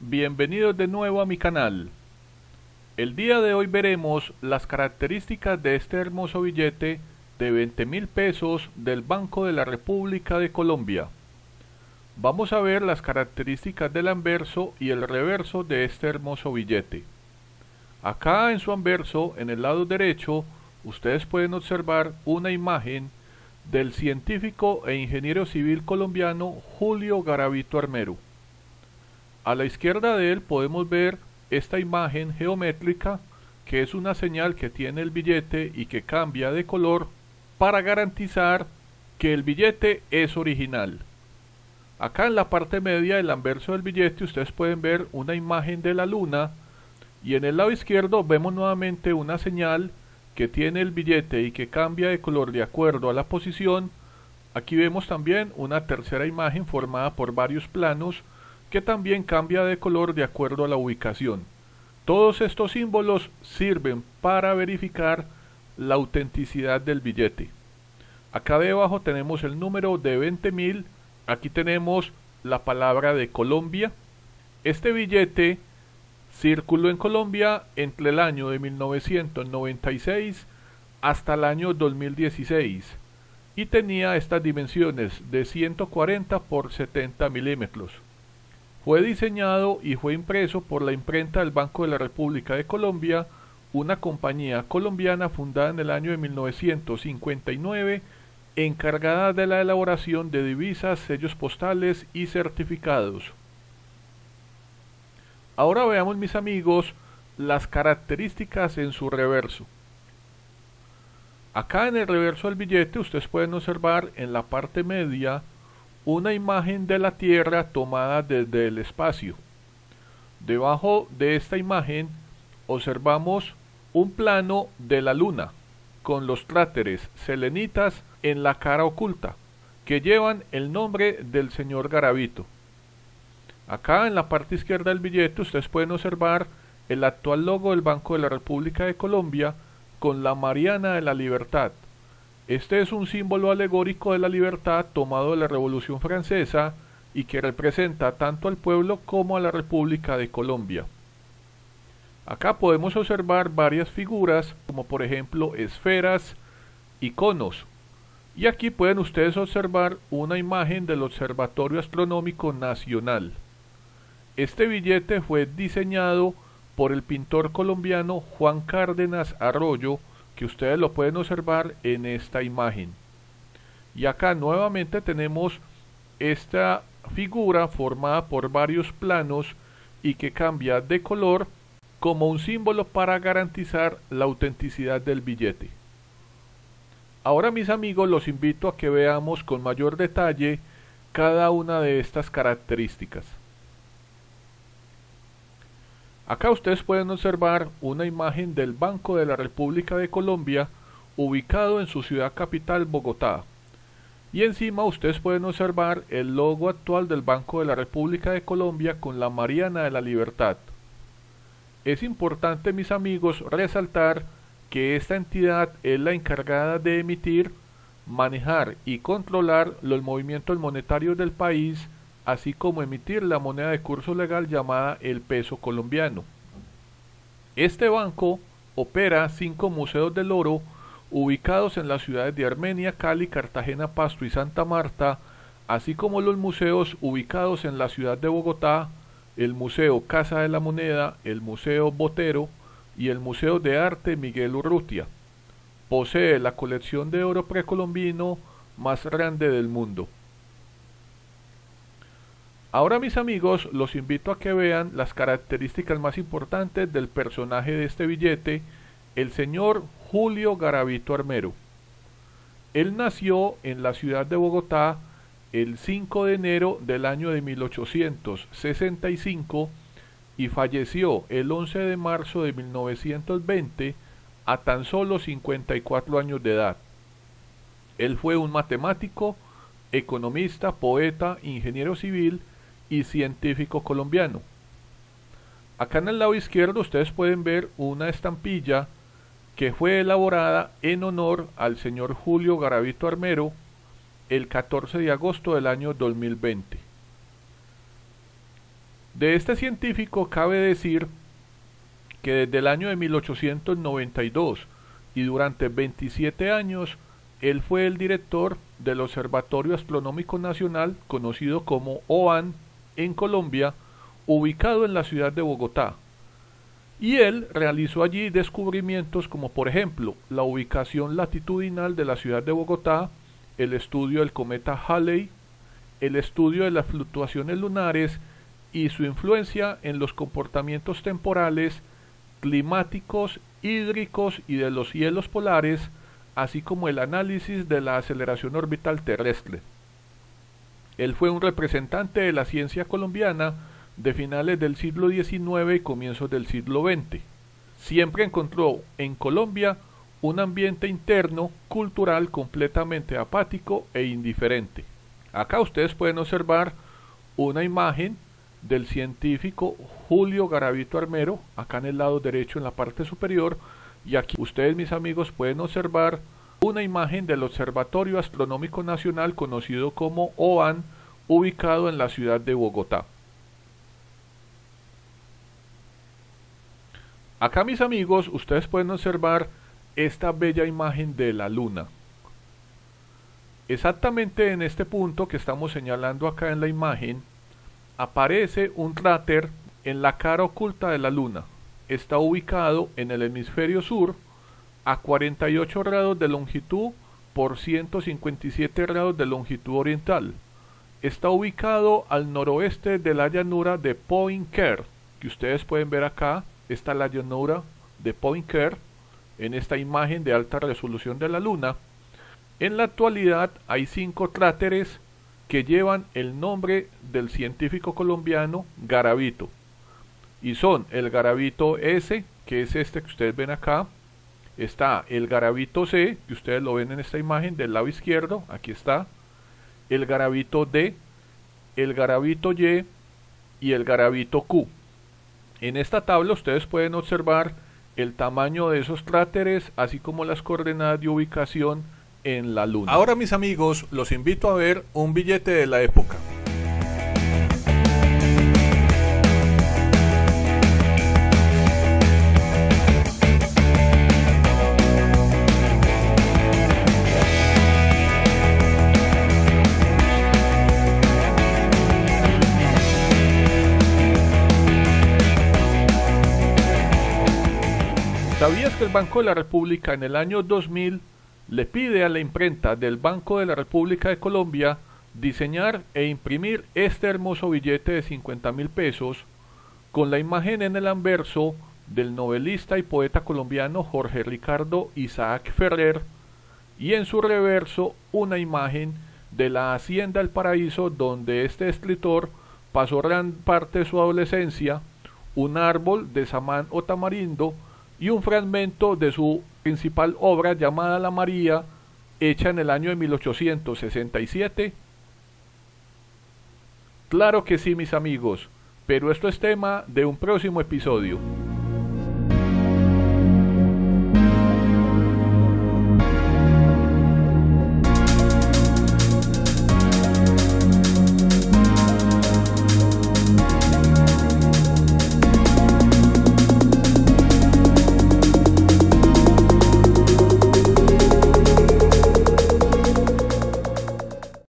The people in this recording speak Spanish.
bienvenidos de nuevo a mi canal. El día de hoy veremos las características de este hermoso billete de 20 mil pesos del Banco de la República de Colombia. Vamos a ver las características del anverso y el reverso de este hermoso billete. Acá en su anverso, en el lado derecho, ustedes pueden observar una imagen del científico e ingeniero civil colombiano Julio Garavito Armero. A la izquierda de él podemos ver esta imagen geométrica que es una señal que tiene el billete y que cambia de color para garantizar que el billete es original. Acá en la parte media del anverso del billete ustedes pueden ver una imagen de la luna y en el lado izquierdo vemos nuevamente una señal que tiene el billete y que cambia de color de acuerdo a la posición. Aquí vemos también una tercera imagen formada por varios planos que también cambia de color de acuerdo a la ubicación. Todos estos símbolos sirven para verificar la autenticidad del billete. Acá debajo tenemos el número de 20.000, aquí tenemos la palabra de Colombia. Este billete circuló en Colombia entre el año de 1996 hasta el año 2016 y tenía estas dimensiones de 140 por 70 milímetros. Fue diseñado y fue impreso por la imprenta del Banco de la República de Colombia, una compañía colombiana fundada en el año de 1959 encargada de la elaboración de divisas, sellos postales y certificados. Ahora veamos mis amigos las características en su reverso. Acá en el reverso del billete ustedes pueden observar en la parte media una imagen de la Tierra tomada desde el espacio. Debajo de esta imagen observamos un plano de la Luna, con los cráteres selenitas en la cara oculta, que llevan el nombre del señor Garavito. Acá en la parte izquierda del billete ustedes pueden observar el actual logo del Banco de la República de Colombia con la Mariana de la Libertad, este es un símbolo alegórico de la libertad tomado de la Revolución Francesa y que representa tanto al pueblo como a la República de Colombia. Acá podemos observar varias figuras, como por ejemplo esferas y conos. Y aquí pueden ustedes observar una imagen del Observatorio Astronómico Nacional. Este billete fue diseñado por el pintor colombiano Juan Cárdenas Arroyo, que ustedes lo pueden observar en esta imagen. Y acá nuevamente tenemos esta figura formada por varios planos y que cambia de color como un símbolo para garantizar la autenticidad del billete. Ahora mis amigos los invito a que veamos con mayor detalle cada una de estas características. Acá ustedes pueden observar una imagen del Banco de la República de Colombia ubicado en su ciudad capital Bogotá. Y encima ustedes pueden observar el logo actual del Banco de la República de Colombia con la Mariana de la Libertad. Es importante, mis amigos, resaltar que esta entidad es la encargada de emitir, manejar y controlar los movimientos monetarios del país así como emitir la moneda de curso legal llamada el peso colombiano. Este banco opera cinco museos del oro ubicados en las ciudades de Armenia, Cali, Cartagena, Pasto y Santa Marta, así como los museos ubicados en la ciudad de Bogotá, el Museo Casa de la Moneda, el Museo Botero y el Museo de Arte Miguel Urrutia. Posee la colección de oro precolombino más grande del mundo. Ahora mis amigos, los invito a que vean las características más importantes del personaje de este billete, el señor Julio Garavito Armero. Él nació en la ciudad de Bogotá el 5 de enero del año de 1865 y falleció el 11 de marzo de 1920 a tan solo 54 años de edad. Él fue un matemático, economista, poeta, ingeniero civil, y científico colombiano. Acá en el lado izquierdo ustedes pueden ver una estampilla que fue elaborada en honor al señor Julio Garavito Armero el 14 de agosto del año 2020. De este científico cabe decir que desde el año de 1892 y durante 27 años él fue el director del Observatorio Astronómico Nacional conocido como OAN en Colombia, ubicado en la ciudad de Bogotá. Y él realizó allí descubrimientos como por ejemplo la ubicación latitudinal de la ciudad de Bogotá, el estudio del cometa Halley, el estudio de las fluctuaciones lunares y su influencia en los comportamientos temporales, climáticos, hídricos y de los hielos polares, así como el análisis de la aceleración orbital terrestre. Él fue un representante de la ciencia colombiana de finales del siglo XIX y comienzos del siglo XX. Siempre encontró en Colombia un ambiente interno cultural completamente apático e indiferente. Acá ustedes pueden observar una imagen del científico Julio Garavito Armero, acá en el lado derecho en la parte superior, y aquí ustedes mis amigos pueden observar una imagen del Observatorio Astronómico Nacional conocido como OAN, ubicado en la ciudad de Bogotá. Acá mis amigos, ustedes pueden observar esta bella imagen de la luna. Exactamente en este punto que estamos señalando acá en la imagen, aparece un cráter en la cara oculta de la luna. Está ubicado en el hemisferio sur a 48 grados de longitud por 157 grados de longitud oriental. Está ubicado al noroeste de la llanura de Poincaré, que ustedes pueden ver acá, está la llanura de Poincaré, en esta imagen de alta resolución de la Luna. En la actualidad hay cinco cráteres que llevan el nombre del científico colombiano Garavito. Y son el Garavito S, que es este que ustedes ven acá, está el garabito C, que ustedes lo ven en esta imagen del lado izquierdo, aquí está, el garabito D, el garabito Y y el garabito Q. En esta tabla ustedes pueden observar el tamaño de esos cráteres, así como las coordenadas de ubicación en la Luna. Ahora mis amigos, los invito a ver un billete de la época. ¿Sabías que el Banco de la República en el año 2000 le pide a la imprenta del Banco de la República de Colombia diseñar e imprimir este hermoso billete de 50 mil pesos con la imagen en el anverso del novelista y poeta colombiano Jorge Ricardo Isaac Ferrer y en su reverso una imagen de la Hacienda del Paraíso donde este escritor pasó gran parte de su adolescencia, un árbol de samán o tamarindo y un fragmento de su principal obra llamada La María, hecha en el año de 1867. Claro que sí, mis amigos, pero esto es tema de un próximo episodio.